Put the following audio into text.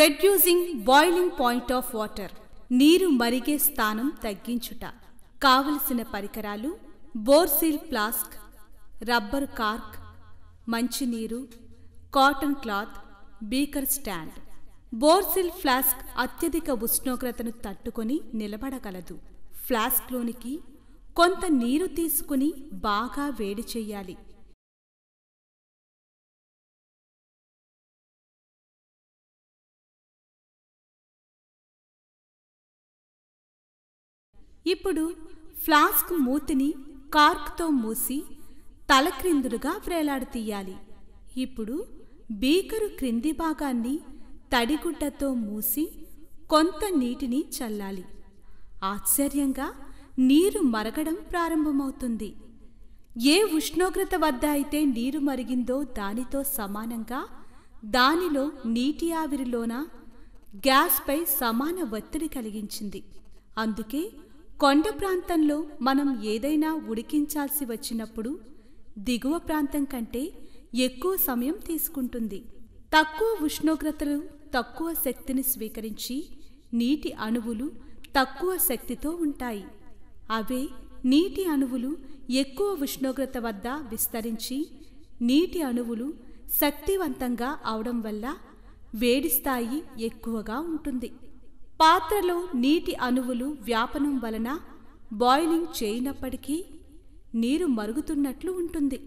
reducing boiling point of water నీరు మరిగే స్థానం తగ్గించుట కావలసిన పరికరాలు బోర్సిల్ ఫ్లాస్క్ రబ్బర్ కార్క్ మంచినీరు cotton cloth beaker stand Borosil flask అత్యధిక ఉష్ణోగ్రతను తట్టుకొని నిలబడగలదు ఫ్లాస్క్లోనికి కొంత నీరు తీసుకుని బాగా వేడి చెయ్యాలి ఇప్పుడు ఫ్లాస్క్ మూతిని కార్క్తో మూసి తలక్రిందులుగా వ్రేలాడుతీయాలి ఇప్పుడు బీకరు క్రింది భాగాన్ని తడిగుడ్డతో మూసి కొంత నీటిని చల్లాలి ఆశ్చర్యంగా నీరు మరగడం ప్రారంభమవుతుంది ఏ ఉష్ణోగ్రత వద్ద అయితే నీరు మరిగిందో దానితో సమానంగా దానిలో నీటి ఆవిరిలోన గ్యాస్పై సమాన ఒత్తిడి కలిగించింది అందుకే కొండ ప్రాంతంలో మనం ఏదైనా ఉడికించాల్సి వచ్చినప్పుడు దిగువ ప్రాంతం కంటే ఎక్కువ సమయం తీసుకుంటుంది తక్కువ ఉష్ణోగ్రతలు తక్కువ శక్తిని స్వీకరించి నీటి అణువులు తక్కువ శక్తితో ఉంటాయి అవే నీటి అణువులు ఎక్కువ ఉష్ణోగ్రత వద్ద విస్తరించి నీటి అణువులు శక్తివంతంగా అవడం వల్ల వేడి స్థాయి ఎక్కువగా ఉంటుంది పాత్రలో నీటి అణువులు వ్యాపనం వలన బాయిలింగ్ చేయనప్పటికీ నీరు మరుగుతున్నట్లు ఉంటుంది